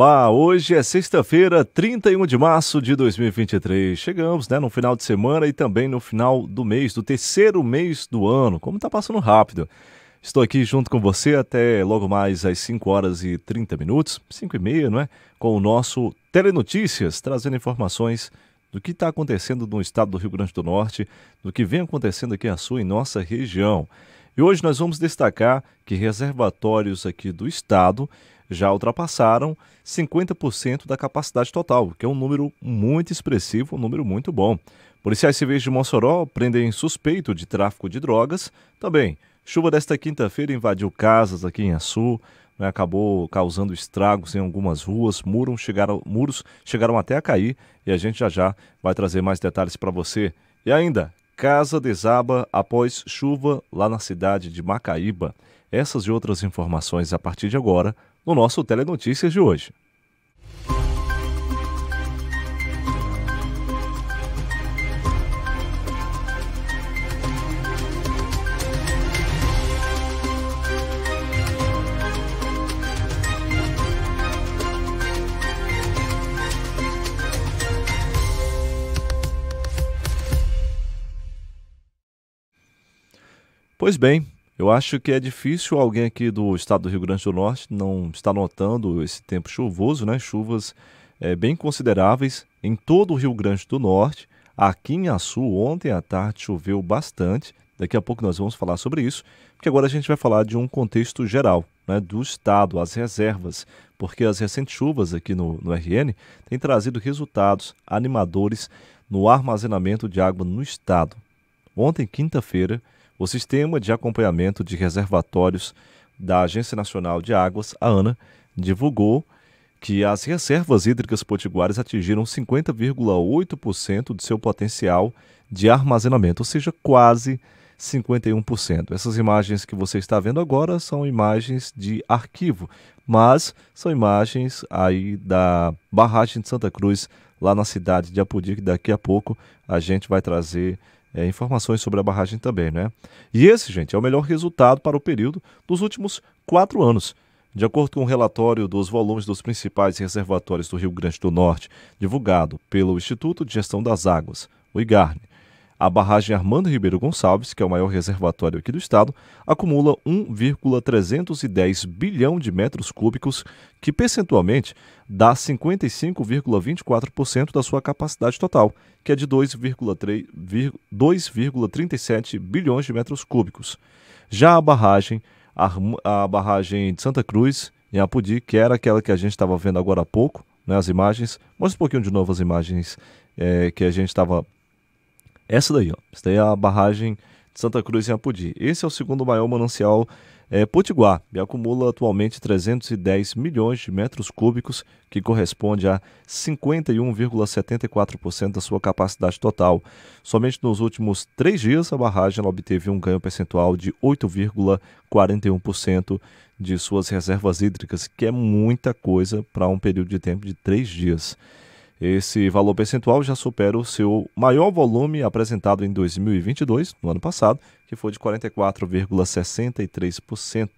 Olá, hoje é sexta-feira, 31 de março de 2023. Chegamos né, no final de semana e também no final do mês, do terceiro mês do ano. Como está passando rápido. Estou aqui junto com você até logo mais às 5 horas e 30 minutos, 5 e meia, não é? Com o nosso Telenotícias, trazendo informações do que está acontecendo no estado do Rio Grande do Norte, do que vem acontecendo aqui em sua nossa região. E hoje nós vamos destacar que reservatórios aqui do estado já ultrapassaram 50% da capacidade total, que é um número muito expressivo, um número muito bom. Policiais civis de Mossoró prendem suspeito de tráfico de drogas também. Chuva desta quinta-feira invadiu casas aqui em Açu, né, acabou causando estragos em algumas ruas, muros chegaram, muros chegaram até a cair e a gente já já vai trazer mais detalhes para você. E ainda, casa desaba após chuva lá na cidade de Macaíba. Essas e outras informações a partir de agora no nosso Telenotícias de hoje. Pois bem, eu acho que é difícil alguém aqui do estado do Rio Grande do Norte não estar notando esse tempo chuvoso, né? Chuvas é, bem consideráveis em todo o Rio Grande do Norte. Aqui em Açu, ontem à tarde choveu bastante. Daqui a pouco nós vamos falar sobre isso, porque agora a gente vai falar de um contexto geral né, do estado, as reservas, porque as recentes chuvas aqui no, no RN têm trazido resultados animadores no armazenamento de água no estado. Ontem, quinta-feira, o Sistema de Acompanhamento de Reservatórios da Agência Nacional de Águas, a ANA, divulgou que as reservas hídricas potiguares atingiram 50,8% de seu potencial de armazenamento, ou seja, quase 51%. Essas imagens que você está vendo agora são imagens de arquivo, mas são imagens aí da barragem de Santa Cruz, lá na cidade de Apodi, que daqui a pouco a gente vai trazer é, informações sobre a barragem também, né? E esse, gente, é o melhor resultado para o período dos últimos quatro anos. De acordo com o um relatório dos volumes dos principais reservatórios do Rio Grande do Norte, divulgado pelo Instituto de Gestão das Águas, o IGARNE, a barragem Armando Ribeiro Gonçalves, que é o maior reservatório aqui do estado, acumula 1,310 bilhão de metros cúbicos, que percentualmente dá 55,24% da sua capacidade total, que é de 2,37 bilhões de metros cúbicos. Já a barragem, a, a barragem de Santa Cruz, em Apodi, que era aquela que a gente estava vendo agora há pouco, né, as imagens. Mostra um pouquinho de novo as imagens é, que a gente estava essa daí, ó. Essa daí é a barragem de Santa Cruz em Apodi. Esse é o segundo maior manancial é, potiguar e acumula atualmente 310 milhões de metros cúbicos, que corresponde a 51,74% da sua capacidade total. Somente nos últimos três dias, a barragem obteve um ganho percentual de 8,41% de suas reservas hídricas, que é muita coisa para um período de tempo de três dias. Esse valor percentual já supera o seu maior volume apresentado em 2022, no ano passado, que foi de 44,63%.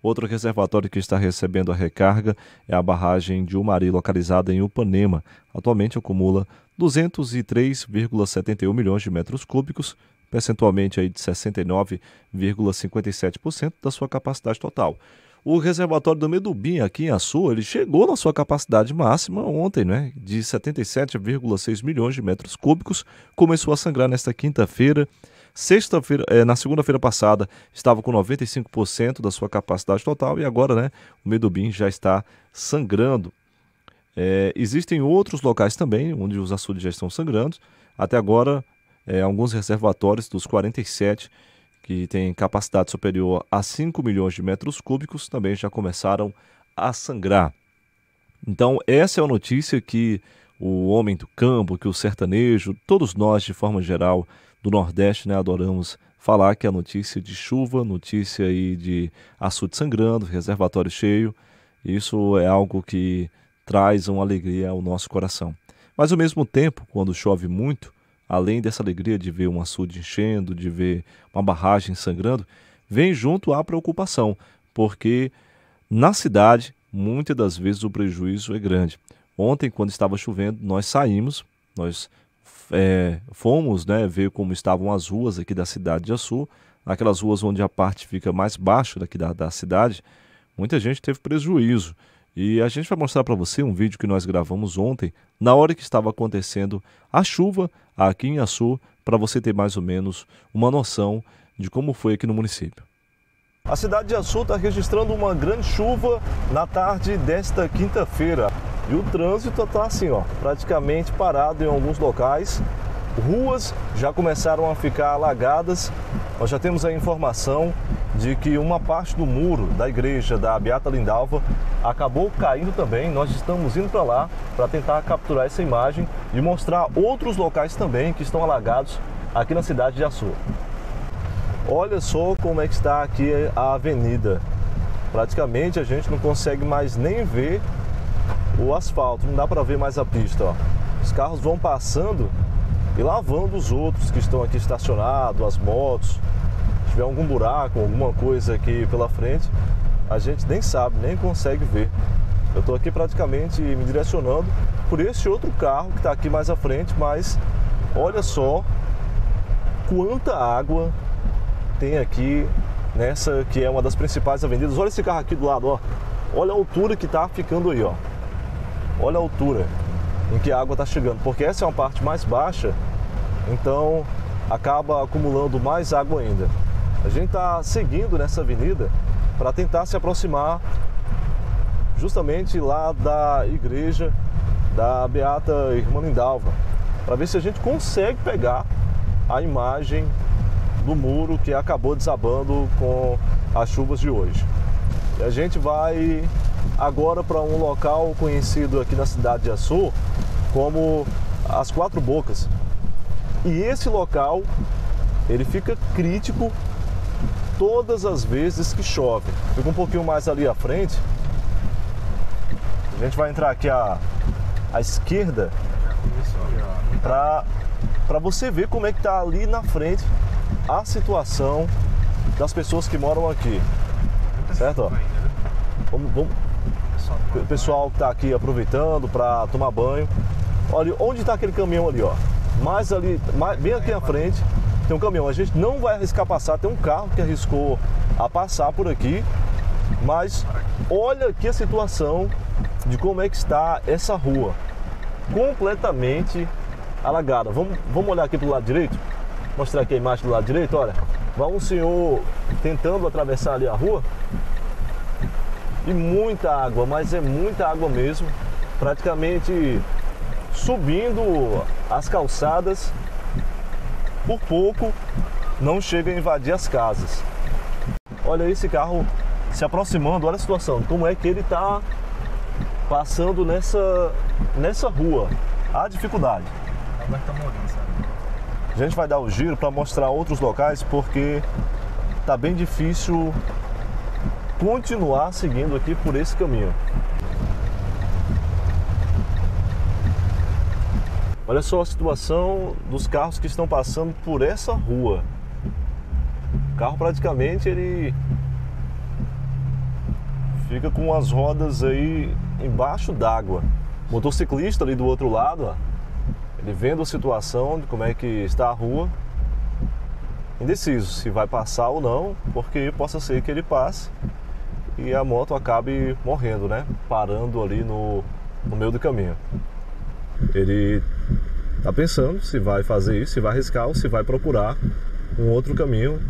Outro reservatório que está recebendo a recarga é a barragem de Umari, localizada em Upanema. Atualmente acumula 203,71 milhões de metros cúbicos, percentualmente aí de 69,57% da sua capacidade total. O reservatório do Medubim, aqui em Açu, ele chegou na sua capacidade máxima ontem, né? De 77,6 milhões de metros cúbicos. Começou a sangrar nesta quinta-feira. Sexta-feira, eh, na segunda-feira passada, estava com 95% da sua capacidade total e agora, né, o Medubim já está sangrando. É, existem outros locais também onde os açudes já estão sangrando. Até agora, é, alguns reservatórios dos 47 que tem capacidade superior a 5 milhões de metros cúbicos, também já começaram a sangrar. Então, essa é a notícia que o homem do campo, que o sertanejo, todos nós, de forma geral, do Nordeste, né, adoramos falar que é a notícia de chuva, notícia aí de açude sangrando, reservatório cheio. Isso é algo que traz uma alegria ao nosso coração. Mas ao mesmo tempo, quando chove muito, além dessa alegria de ver um açude enchendo, de ver uma barragem sangrando, vem junto a preocupação, porque na cidade muitas das vezes o prejuízo é grande. Ontem, quando estava chovendo, nós saímos, nós é, fomos né, ver como estavam as ruas aqui da cidade de Açu, aquelas ruas onde a parte fica mais baixa daqui da, da cidade, muita gente teve prejuízo. E a gente vai mostrar para você um vídeo que nós gravamos ontem, na hora que estava acontecendo a chuva aqui em Açu, para você ter mais ou menos uma noção de como foi aqui no município. A cidade de Açu está registrando uma grande chuva na tarde desta quinta-feira. E o trânsito está assim, ó, praticamente parado em alguns locais. Ruas já começaram a ficar alagadas. Nós já temos a informação de que uma parte do muro da igreja da Beata Lindalva acabou caindo também. Nós estamos indo para lá para tentar capturar essa imagem e mostrar outros locais também que estão alagados aqui na cidade de Açu. Olha só como é que está aqui a avenida. Praticamente a gente não consegue mais nem ver o asfalto, não dá para ver mais a pista. Ó. Os carros vão passando e lavando os outros que estão aqui estacionados, as motos, tiver algum buraco, alguma coisa aqui pela frente, a gente nem sabe, nem consegue ver. Eu estou aqui praticamente me direcionando por este outro carro que está aqui mais à frente, mas olha só quanta água tem aqui nessa que é uma das principais avenidas. Olha esse carro aqui do lado, ó. Olha a altura que está ficando aí, ó. Olha a altura em que a água está chegando, porque essa é uma parte mais baixa, então acaba acumulando mais água ainda. A gente está seguindo nessa avenida para tentar se aproximar justamente lá da igreja da Beata Irmã Lindalva, para ver se a gente consegue pegar a imagem do muro que acabou desabando com as chuvas de hoje. E a gente vai agora para um local conhecido aqui na cidade de Açu como as Quatro Bocas. E esse local ele fica crítico todas as vezes que chove. Fica um pouquinho mais ali à frente. A gente vai entrar aqui à, à esquerda para você ver como é que tá ali na frente a situação das pessoas que moram aqui. Certo? Vamos, vamos. O pessoal que tá aqui aproveitando para tomar banho. Olha, onde está aquele caminhão ali, ó? Mais ali, mais, bem aqui à frente tem um caminhão. A gente não vai arriscar passar, tem um carro que arriscou a passar por aqui, mas olha aqui a situação de como é que está essa rua. Completamente alagada. Vamos, vamos olhar aqui para o lado direito? Mostrar aqui a imagem do lado direito, olha. Vai um senhor tentando atravessar ali a rua e muita água, mas é muita água mesmo, praticamente subindo as calçadas por pouco não chega a invadir as casas. Olha esse carro se aproximando, olha a situação, como é que ele está passando nessa, nessa rua. A dificuldade. Tá a gente vai dar o giro para mostrar outros locais porque tá bem difícil continuar seguindo aqui por esse caminho. Olha só a situação dos carros que estão passando por essa rua. O carro praticamente ele fica com as rodas aí embaixo d'água. O motociclista ali do outro lado, ó, ele vendo a situação de como é que está a rua, indeciso se vai passar ou não, porque possa ser que ele passe e a moto acabe morrendo, né? Parando ali no, no meio do caminho ele está pensando se vai fazer isso, se vai arriscar ou se vai procurar um outro caminho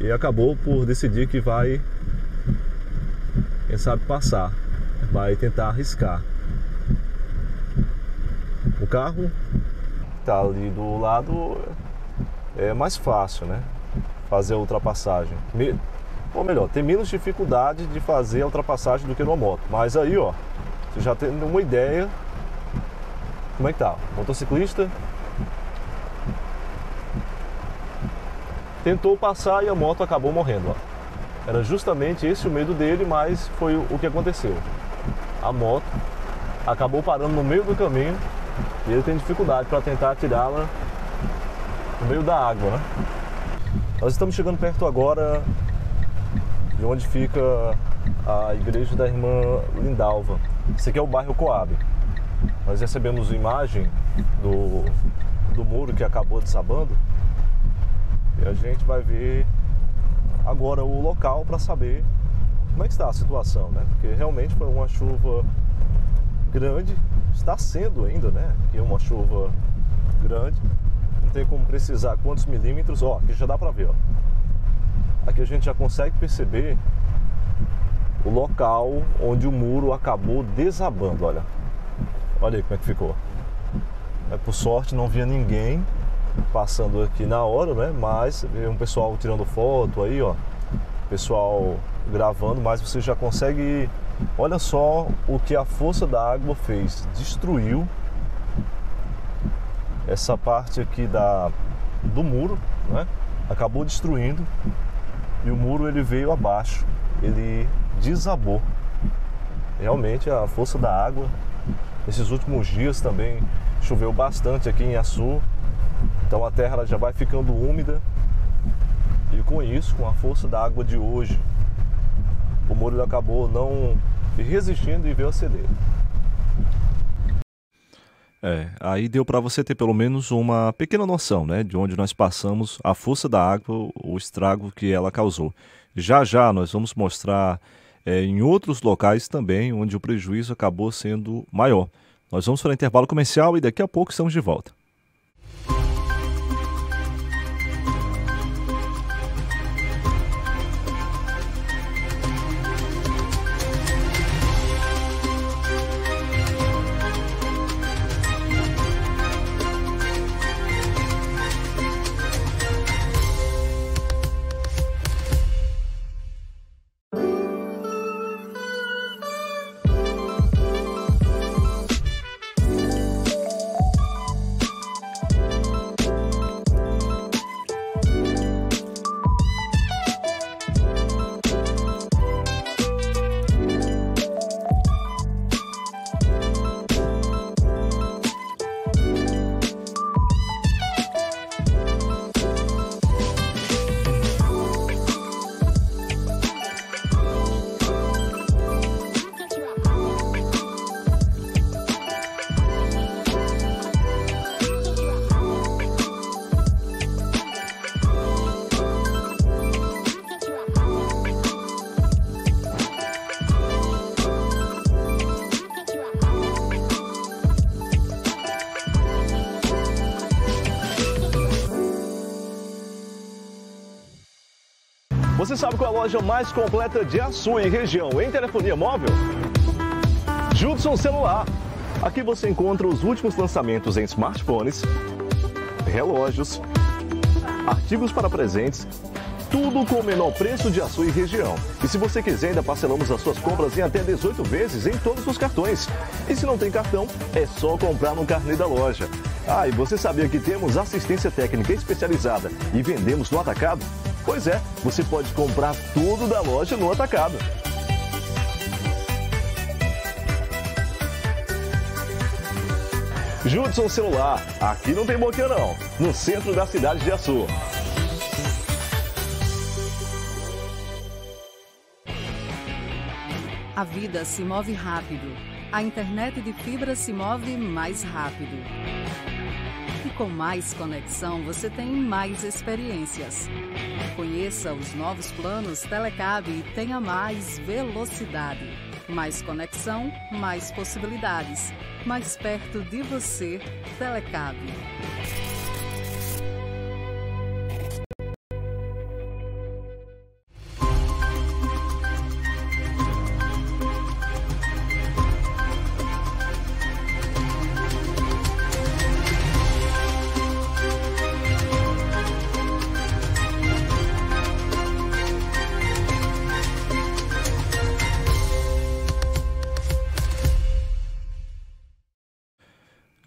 e acabou por decidir que vai, quem sabe, passar, vai tentar arriscar. O carro está ali do lado é mais fácil, né? Fazer a ultrapassagem. Ou melhor, tem menos dificuldade de fazer a ultrapassagem do que numa moto. Mas aí, ó, você já tem uma ideia como é que está? Motociclista tentou passar e a moto acabou morrendo. Ó. Era justamente esse o medo dele, mas foi o que aconteceu. A moto acabou parando no meio do caminho e ele tem dificuldade para tentar tirá-la no meio da água. Né? Nós estamos chegando perto agora de onde fica a igreja da irmã Lindalva. Esse aqui é o bairro Coab. Nós recebemos imagem do, do muro que acabou desabando e a gente vai ver agora o local para saber como é que está a situação, né? Porque realmente foi uma chuva grande, está sendo ainda, né? Que é uma chuva grande. Não tem como precisar quantos milímetros. Ó, aqui já dá para ver, ó. Aqui a gente já consegue perceber o local onde o muro acabou desabando, olha. Olha aí como é que ficou. É, por sorte não via ninguém passando aqui na hora, né? Mas um pessoal tirando foto aí, ó. Pessoal gravando, mas você já consegue. Olha só o que a força da água fez. Destruiu essa parte aqui da, do muro, né? Acabou destruindo e o muro ele veio abaixo, ele desabou. Realmente a força da água esses últimos dias também choveu bastante aqui em Açu, então a terra já vai ficando úmida. E com isso, com a força da água de hoje, o molho acabou não resistindo e veio a ceder. É, aí deu para você ter pelo menos uma pequena noção, né, de onde nós passamos, a força da água, o estrago que ela causou. Já já nós vamos mostrar é, em outros locais também, onde o prejuízo acabou sendo maior. Nós vamos para o intervalo comercial e daqui a pouco estamos de volta. loja mais completa de Açú e região em telefonia móvel? Judson Celular. Aqui você encontra os últimos lançamentos em smartphones, relógios, artigos para presentes, tudo com o menor preço de Açú e região. E se você quiser, ainda parcelamos as suas compras em até 18 vezes em todos os cartões. E se não tem cartão, é só comprar no carnê da loja. Ah, e você sabia que temos assistência técnica especializada e vendemos no atacado? Pois é, você pode comprar tudo da loja no atacado. Judson Celular, aqui não tem boquinha não, no centro da cidade de Açu. A vida se move rápido. A internet de fibra se move mais rápido. E com mais conexão você tem mais experiências. Conheça os novos planos Telecab e tenha mais velocidade. Mais conexão, mais possibilidades. Mais perto de você, Telecab.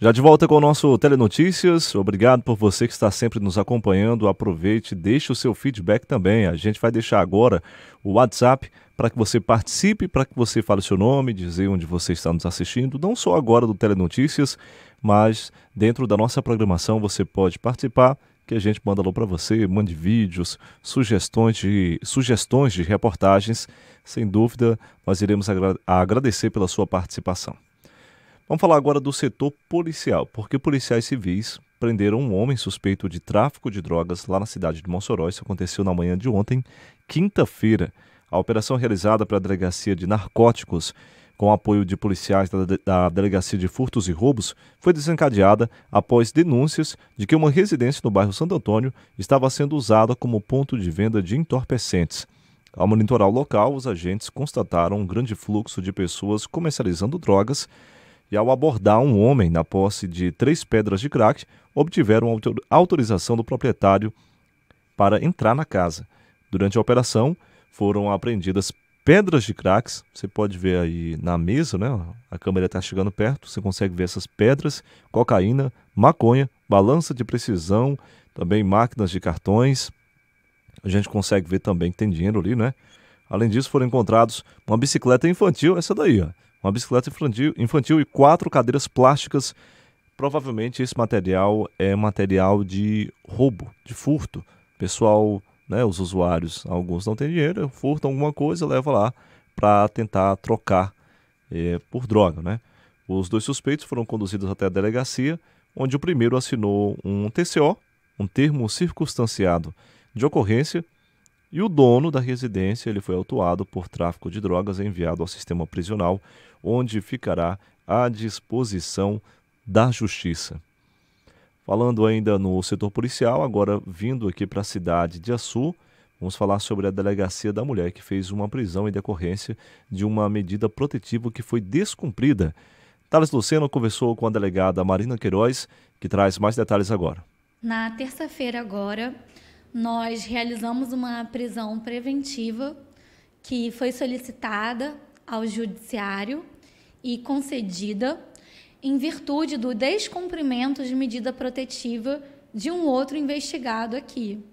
Já de volta com o nosso Telenotícias. Obrigado por você que está sempre nos acompanhando. Aproveite, deixe o seu feedback também. A gente vai deixar agora o WhatsApp para que você participe, para que você fale o seu nome, dizer onde você está nos assistindo, não só agora do Telenotícias, mas dentro da nossa programação você pode participar que a gente manda alô para você, mande vídeos, sugestões de, sugestões de reportagens. Sem dúvida, nós iremos agra agradecer pela sua participação. Vamos falar agora do setor policial, porque policiais civis prenderam um homem suspeito de tráfico de drogas lá na cidade de Mossoró. Isso aconteceu na manhã de ontem, quinta-feira. A operação realizada pela Delegacia de Narcóticos, com apoio de policiais da, da Delegacia de Furtos e Roubos, foi desencadeada após denúncias de que uma residência no bairro Santo Antônio estava sendo usada como ponto de venda de entorpecentes. Ao monitorar o local, os agentes constataram um grande fluxo de pessoas comercializando drogas e, ao abordar um homem na posse de três pedras de crack, obtiveram autorização do proprietário para entrar na casa. Durante a operação, foram apreendidas pedras de crack. Você pode ver aí na mesa, né? A câmera está chegando perto, você consegue ver essas pedras, cocaína, maconha, balança de precisão, também máquinas de cartões. A gente consegue ver também que tem dinheiro ali, né? Além disso, foram encontrados uma bicicleta infantil, essa daí, ó, uma bicicleta infantil, infantil e quatro cadeiras plásticas. Provavelmente esse material é material de roubo, de furto. Pessoal, né, os usuários, alguns não têm dinheiro, furtam alguma coisa, leva lá para tentar trocar é, por droga, né? Os dois suspeitos foram conduzidos até a delegacia, onde o primeiro assinou um TCO, um termo circunstanciado de ocorrência, e o dono da residência ele foi autuado por tráfico de drogas é enviado ao sistema prisional, onde ficará à disposição da justiça. Falando ainda no setor policial, agora vindo aqui para a cidade de Assu vamos falar sobre a delegacia da mulher que fez uma prisão em decorrência de uma medida protetiva que foi descumprida. Thales Luceno conversou com a delegada Marina Queiroz, que traz mais detalhes agora. Na terça-feira agora, nós realizamos uma prisão preventiva que foi solicitada ao Judiciário e concedida em virtude do descumprimento de medida protetiva de um outro investigado aqui.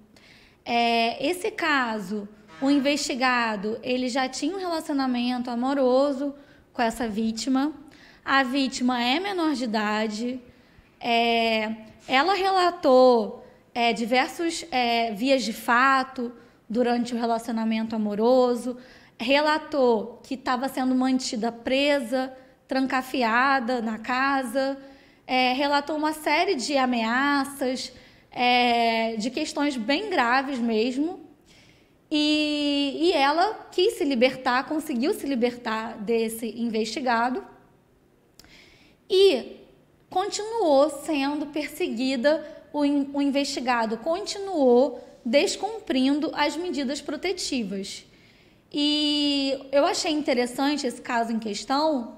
É, esse caso, o investigado ele já tinha um relacionamento amoroso com essa vítima. A vítima é menor de idade. É, ela relatou é, diversos é, vias de fato durante o relacionamento amoroso, relatou que estava sendo mantida presa, trancafiada na casa, é, relatou uma série de ameaças, é, de questões bem graves mesmo. E, e ela quis se libertar, conseguiu se libertar desse investigado e continuou sendo perseguida o, in, o investigado continuou descumprindo as medidas protetivas. E eu achei interessante esse caso em questão,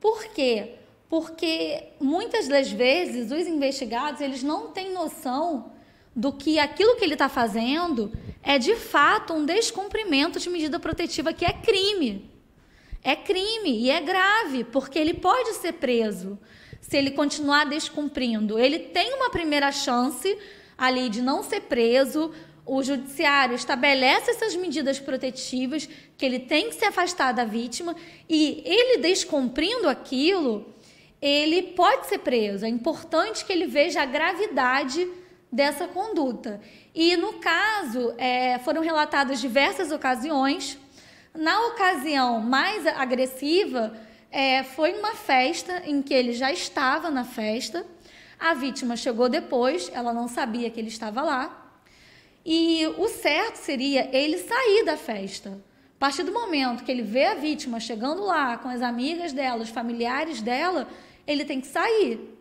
por quê? Porque muitas das vezes os investigados eles não têm noção do que aquilo que ele está fazendo é de fato um descumprimento de medida protetiva que é crime. É crime e é grave, porque ele pode ser preso se ele continuar descumprindo. Ele tem uma primeira chance ali de não ser preso. O judiciário estabelece essas medidas protetivas que ele tem que se afastar da vítima e ele descumprindo aquilo, ele pode ser preso. É importante que ele veja a gravidade dessa conduta. E no caso, é, foram relatadas diversas ocasiões. Na ocasião mais agressiva, é, foi uma festa em que ele já estava na festa. A vítima chegou depois, ela não sabia que ele estava lá. E o certo seria ele sair da festa. A partir do momento que ele vê a vítima chegando lá com as amigas dela, os familiares dela, ele tem que sair.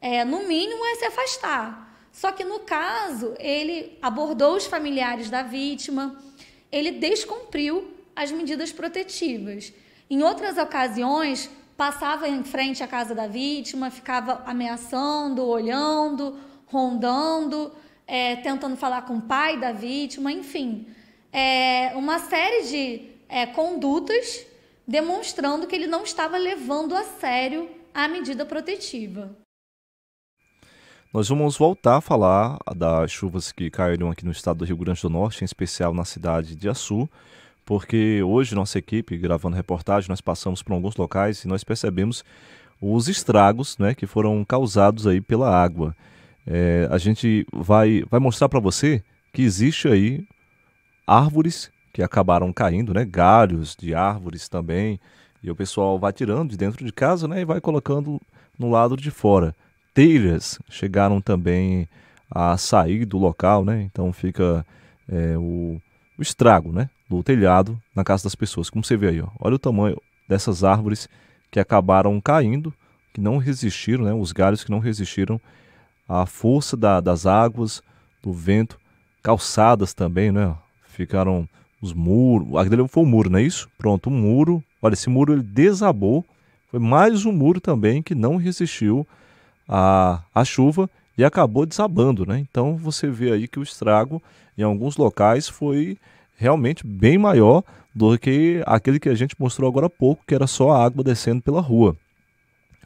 É, no mínimo é se afastar. Só que no caso, ele abordou os familiares da vítima, ele descumpriu as medidas protetivas. Em outras ocasiões, passava em frente à casa da vítima, ficava ameaçando, olhando, rondando, é, tentando falar com o pai da vítima, enfim, é, uma série de é, condutas demonstrando que ele não estava levando a sério a medida protetiva. Nós vamos voltar a falar das chuvas que caíram aqui no estado do Rio Grande do Norte, em especial na cidade de Açu, porque hoje nossa equipe, gravando reportagem, nós passamos por alguns locais e nós percebemos os estragos né, que foram causados aí pela água. É, a gente vai, vai mostrar para você que existe aí árvores que acabaram caindo, né, galhos de árvores também, e o pessoal vai tirando de dentro de casa né, e vai colocando no lado de fora. Telhas chegaram também a sair do local, né? Então fica é, o, o estrago, né? do telhado na casa das pessoas. Como você vê aí, ó, olha o tamanho dessas árvores que acabaram caindo, que não resistiram, né, os galhos que não resistiram à força da, das águas, do vento, calçadas também, né? Ficaram os muros, aquele foi o um muro, não é isso? Pronto, um muro. Olha, esse muro ele desabou. Foi mais um muro também que não resistiu à, à chuva e acabou desabando, né? Então você vê aí que o estrago em alguns locais foi realmente bem maior do que aquele que a gente mostrou agora há pouco, que era só a água descendo pela rua.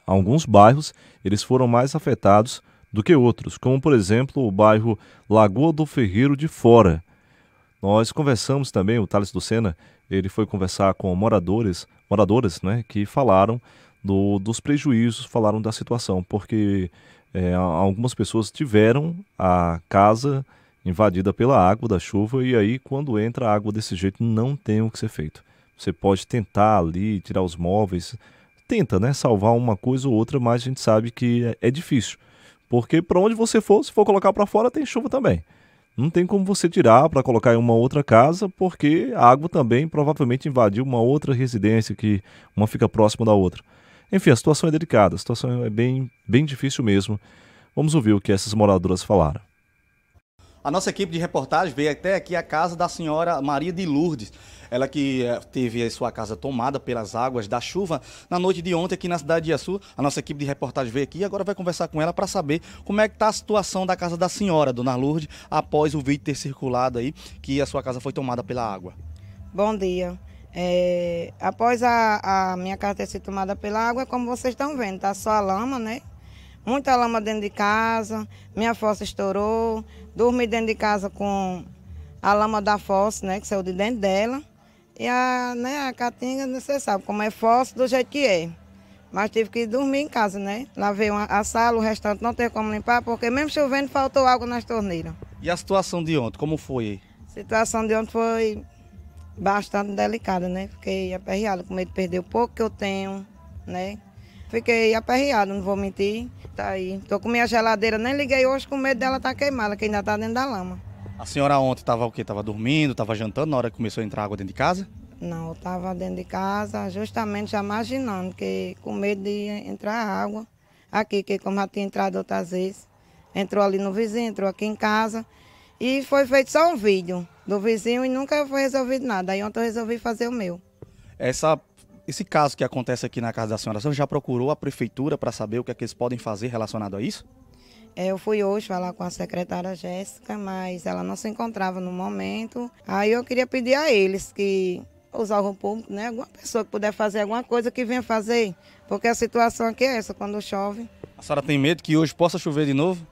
Alguns bairros eles foram mais afetados do que outros, como por exemplo o bairro Lagoa do Ferreiro de Fora. Nós conversamos também, o Thales Lucena, ele foi conversar com moradores, moradoras, né, que falaram do, dos prejuízos, falaram da situação, porque é, algumas pessoas tiveram a casa invadida pela água da chuva e aí quando entra a água desse jeito não tem o que ser feito. Você pode tentar ali tirar os móveis, tenta, né, salvar uma coisa ou outra, mas a gente sabe que é, é difícil. Porque para onde você for, se for colocar para fora tem chuva também. Não tem como você tirar para colocar em uma outra casa, porque a água também provavelmente invadiu uma outra residência que uma fica próxima da outra. Enfim, a situação é delicada, a situação é bem, bem difícil mesmo. Vamos ouvir o que essas moradoras falaram. A nossa equipe de reportagem veio até aqui a casa da senhora Maria de Lourdes, ela que eh, teve sua casa tomada pelas águas da chuva na noite de ontem aqui na cidade de Iaçu. A nossa equipe de reportagem veio aqui e agora vai conversar com ela para saber como é que está a situação da casa da senhora, dona Lourdes, após o vídeo ter circulado aí que a sua casa foi tomada pela água. Bom dia. É, após a, a minha casa ter sido tomada pela água, é como vocês estão vendo, tá só a lama, né? muita lama dentro de casa, minha fossa estourou, dormi dentro de casa com a lama da fossa, né, que saiu de dentro dela. E a, né, a caatinga, você sabe como é fossa, do jeito que é. Mas tive que dormir em casa, né? Lavei uma, a sala, o restante não teve como limpar, porque mesmo chovendo faltou água nas torneiras. E a situação de ontem, como foi? A situação de ontem foi bastante delicada, né? Fiquei aperreada, com medo de perder o pouco que eu tenho, né? Fiquei aperreado, não vou mentir. Tá aí. Tô com minha geladeira, nem liguei hoje com medo dela estar tá queimada, que ainda tá dentro da lama. A senhora ontem estava o quê? Estava dormindo, estava jantando na hora que começou a entrar água dentro de casa? Não, eu estava dentro de casa, justamente já imaginando, que com medo de entrar água. Aqui, que como já tinha entrado outras vezes, entrou ali no vizinho, entrou aqui em casa. E foi feito só um vídeo do vizinho e nunca foi resolvido nada. Aí ontem eu resolvi fazer o meu. Essa esse caso que acontece aqui na casa da senhora, a senhora já procurou a prefeitura para saber o que é que eles podem fazer relacionado a isso? É, eu fui hoje falar com a secretária Jéssica, mas ela não se encontrava no momento. Aí eu queria pedir a eles que os órgãos públicos, né, alguma pessoa que puder fazer alguma coisa que venha fazer, porque a situação aqui é essa quando chove. A senhora tem medo que hoje possa chover de novo?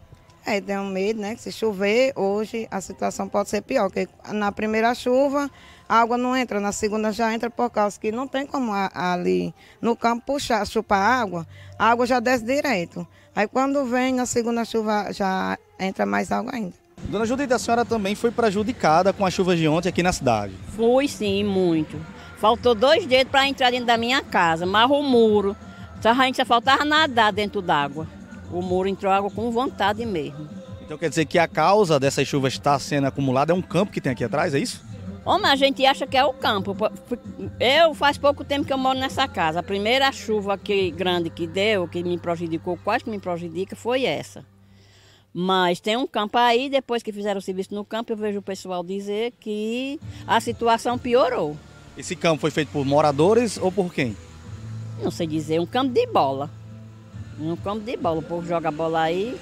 É, tem um medo, né? Que se chover hoje, a situação pode ser pior, porque na primeira chuva a água não entra, na segunda já entra por causa que não tem como a, ali no campo puxar, chupar água, a água já desce direto. Aí quando vem na segunda chuva já entra mais água ainda. Dona Judita, a senhora também foi prejudicada com as chuvas de ontem aqui na cidade? Fui sim, muito. Faltou dois dedos para entrar dentro da minha casa, mas o muro. A gente só faltava nadar dentro d'água. O muro entrou água com vontade mesmo. Então quer dizer que a causa dessas chuvas estar sendo acumulada é um campo que tem aqui atrás, é isso? Homem, a gente acha que é o campo. Eu faz pouco tempo que eu moro nessa casa. A primeira chuva que, grande que deu, que me prejudicou, quase que me prejudica, foi essa. Mas tem um campo aí, depois que fizeram o serviço no campo, eu vejo o pessoal dizer que a situação piorou. Esse campo foi feito por moradores ou por quem? Não sei dizer, um campo de bola. Não campo de bola. O povo joga bola aí,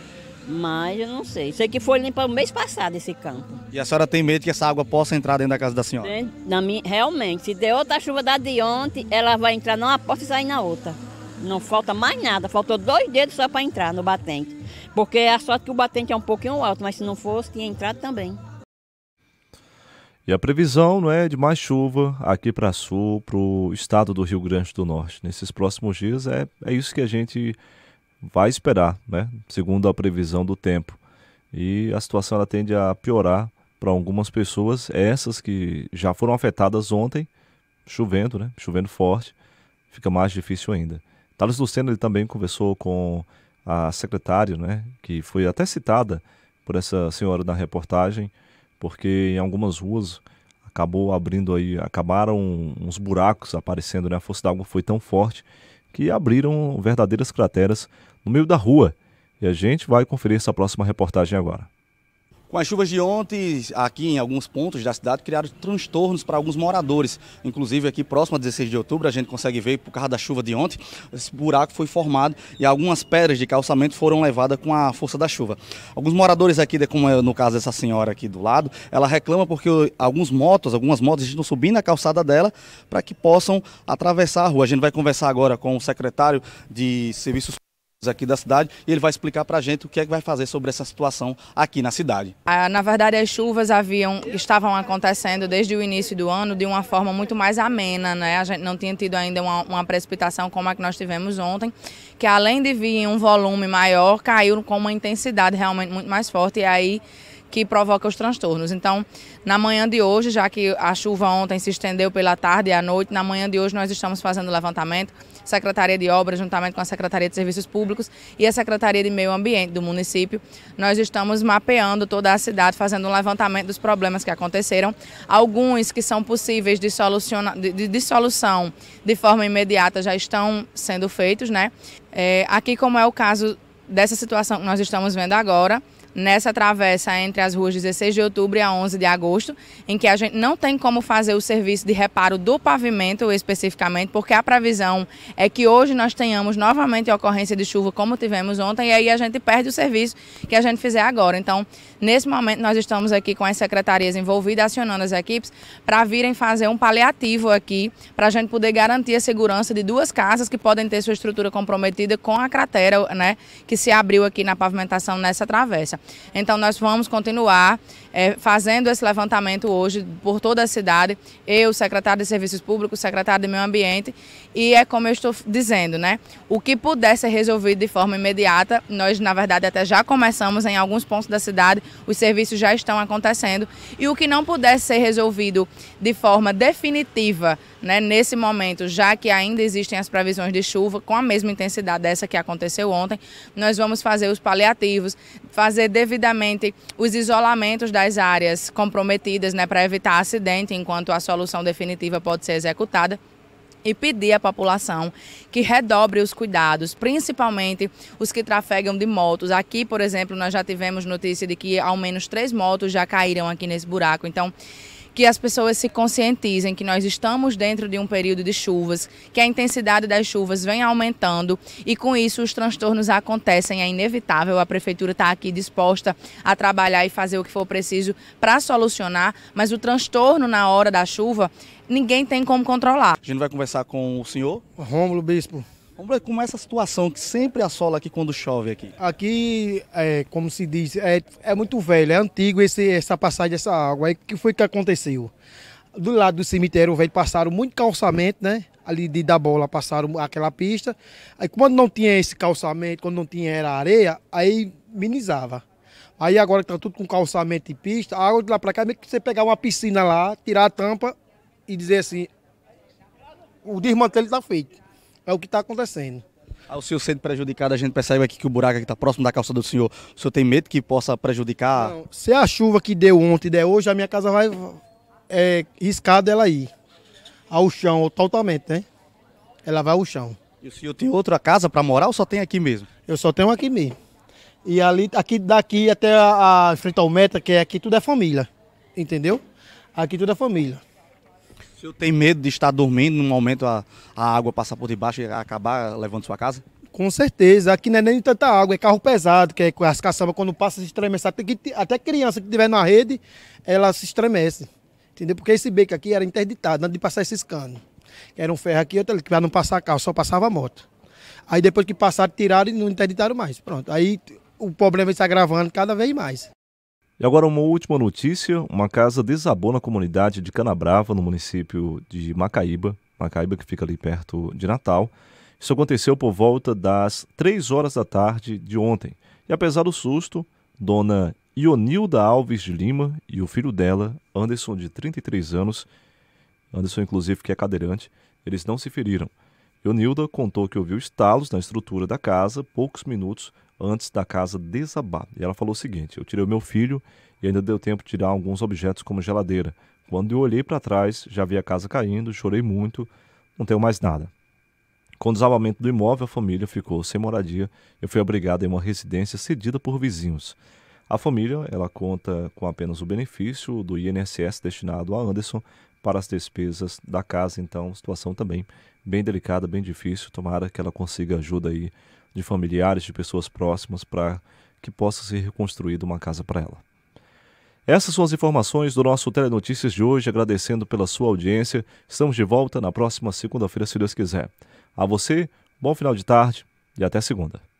mas eu não sei. Sei que foi limpar o mês passado esse campo. E a senhora tem medo que essa água possa entrar dentro da casa da senhora? na minha, realmente. Se der outra chuva da de ontem, ela vai entrar numa porta e sair na outra. Não falta mais nada. Faltou dois dedos só para entrar no batente. Porque a sorte que o batente é um pouquinho alto, mas se não fosse, tinha entrado também. E a previsão não é de mais chuva aqui para sul, para o estado do Rio Grande do Norte. Nesses próximos dias é, é isso que a gente vai esperar, né? Segundo a previsão do tempo. E a situação ela tende a piorar para algumas pessoas, essas que já foram afetadas ontem, chovendo, né? Chovendo forte, fica mais difícil ainda. Thales Lucena ele também conversou com a secretária, né, que foi até citada por essa senhora na reportagem, porque em algumas ruas acabou abrindo aí, acabaram uns buracos aparecendo, né? A força d'água foi tão forte que abriram verdadeiras crateras no meio da rua. E a gente vai conferir essa próxima reportagem agora. Com as chuvas de ontem, aqui em alguns pontos da cidade, criaram transtornos para alguns moradores. Inclusive, aqui próximo a 16 de outubro, a gente consegue ver, por causa da chuva de ontem, esse buraco foi formado e algumas pedras de calçamento foram levadas com a força da chuva. Alguns moradores aqui, como é, no caso dessa senhora aqui do lado, ela reclama porque alguns motos, algumas motos estão subindo a calçada dela para que possam atravessar a rua. A gente vai conversar agora com o secretário de Serviços aqui da cidade e ele vai explicar para a gente o que é que vai fazer sobre essa situação aqui na cidade. Ah, na verdade, as chuvas haviam, estavam acontecendo desde o início do ano de uma forma muito mais amena, né? A gente não tinha tido ainda uma, uma precipitação como a que nós tivemos ontem, que além de vir em um volume maior, caiu com uma intensidade realmente muito mais forte e aí que provoca os transtornos. Então, na manhã de hoje, já que a chuva ontem se estendeu pela tarde e à noite, na manhã de hoje nós estamos fazendo levantamento, Secretaria de Obras, juntamente com a Secretaria de Serviços Públicos e a Secretaria de Meio Ambiente do município, nós estamos mapeando toda a cidade, fazendo um levantamento dos problemas que aconteceram, alguns que são possíveis de, soluciona, de, de, de solução de forma imediata já estão sendo feitos, né? É, aqui, como é o caso dessa situação que nós estamos vendo agora, nessa travessa entre as ruas 16 de outubro e a 11 de agosto, em que a gente não tem como fazer o serviço de reparo do pavimento especificamente, porque a previsão é que hoje nós tenhamos novamente ocorrência de chuva como tivemos ontem, e aí a gente perde o serviço que a gente fizer agora. Então, Nesse momento, nós estamos aqui com as secretarias envolvidas, acionando as equipes, para virem fazer um paliativo aqui, para a gente poder garantir a segurança de duas casas que podem ter sua estrutura comprometida com a cratera né, que se abriu aqui na pavimentação nessa travessa. Então, nós vamos continuar é, fazendo esse levantamento hoje por toda a cidade, eu, secretário de Serviços Públicos, secretário de Meio Ambiente, e é como eu estou dizendo, né? O que puder ser resolvido de forma imediata, nós, na verdade, até já começamos em alguns pontos da cidade, os serviços já estão acontecendo, e o que não puder ser resolvido de forma definitiva, né, nesse momento, já que ainda existem as previsões de chuva com a mesma intensidade dessa que aconteceu ontem, nós vamos fazer os paliativos, fazer devidamente os isolamentos da das áreas comprometidas né, para evitar acidente, enquanto a solução definitiva pode ser executada e pedir à população que redobre os cuidados, principalmente os que trafegam de motos. Aqui, por exemplo, nós já tivemos notícia de que ao menos três motos já caíram aqui nesse buraco. Então, que as pessoas se conscientizem que nós estamos dentro de um período de chuvas, que a intensidade das chuvas vem aumentando e com isso os transtornos acontecem, é inevitável. A prefeitura está aqui disposta a trabalhar e fazer o que for preciso para solucionar, mas o transtorno na hora da chuva ninguém tem como controlar. A gente vai conversar com o senhor Rômulo Bispo. Vamos ver como é essa situação que sempre assola aqui quando chove aqui. Aqui, é, como se diz, é, é muito velho, é antigo esse, essa passagem dessa água. o que foi que aconteceu? Do lado do cemitério velho passaram muito calçamento, né? Ali de da bola passaram aquela pista. Aí quando não tinha esse calçamento, quando não tinha era areia, aí minizava. Aí agora que tá tudo com calçamento e pista, a água de lá para cá mesmo é meio que você pegar uma piscina lá, tirar a tampa e dizer assim, o desmantelo está feito é o que está acontecendo. Ao ah, senhor sendo prejudicado, a gente percebe aqui que o buraco aqui está próximo da calça do senhor. O senhor tem medo que possa prejudicar? Não, se a chuva que deu ontem der hoje, a minha casa vai é, riscada ela ir ao chão totalmente, né? Ela vai ao chão. E o senhor tem outra casa para morar ou só tem aqui mesmo? Eu só tenho aqui mesmo. E ali, aqui, daqui até a, a frente ao meta, que é aqui tudo é família, entendeu? Aqui tudo é família senhor tem medo de estar dormindo num momento a, a água passar por debaixo e acabar levando sua casa? Com certeza. Aqui não é nem tanta água, é carro pesado, que é, as caçambas quando passa se estremece. Até, até criança que estiver na rede, ela se estremece. Entendeu? Porque esse beco aqui era interditado, antes de passar esses canos. Era um ferro aqui, outro ali, para não passar carro, só passava moto. Aí depois que passaram, tiraram e não interditaram mais. Pronto. Aí o problema está agravando cada vez mais. E agora uma última notícia, uma casa desabou na comunidade de Canabrava, no município de Macaíba, Macaíba que fica ali perto de Natal. Isso aconteceu por volta das 3 horas da tarde de ontem. E apesar do susto, dona Ionilda Alves de Lima e o filho dela, Anderson, de 33 anos, Anderson inclusive que é cadeirante, eles não se feriram. Ionilda contou que ouviu estalos na estrutura da casa poucos minutos antes da casa desabar. E ela falou o seguinte: eu tirei o meu filho e ainda deu tempo de tirar alguns objetos como geladeira. Quando eu olhei para trás, já vi a casa caindo, chorei muito, não tenho mais nada. Com o desabamento do imóvel, a família ficou sem moradia. Eu fui obrigado em uma residência cedida por vizinhos. A família, ela conta com apenas o benefício do INSS destinado a Anderson para as despesas da casa, então situação também bem delicada, bem difícil. Tomara que ela consiga ajuda aí de familiares, de pessoas próximas, para que possa ser reconstruída uma casa para ela. Essas são as informações do nosso Telenotícias de hoje, agradecendo pela sua audiência. Estamos de volta na próxima segunda-feira, se Deus quiser. A você, bom final de tarde e até segunda.